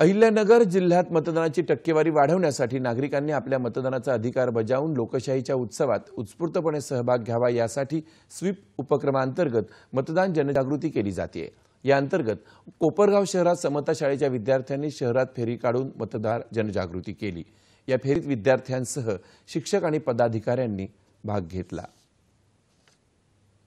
अहिल्यानगर जिल्ह्यात मतदानाची टक्केवारी वाढवण्यासाठी नागरिकांनी आपल्या मतदानाचा अधिकार बजावून लोकशाहीच्या उत्सवात उत्स्फूर्तपणे सहभाग घ्यावा यासाठी स्वीप उपक्रमाअंतर्गत मतदान जनजागृती केली जाते या अंतर्गत कोपरगाव शहरात समता शाळेच्या विद्यार्थ्यांनी शहरात फेरी काढून मतदार जनजागृती केली या फेरीत विद्यार्थ्यांसह शिक्षक आणि पदाधिकाऱ्यांनी भाग घेतला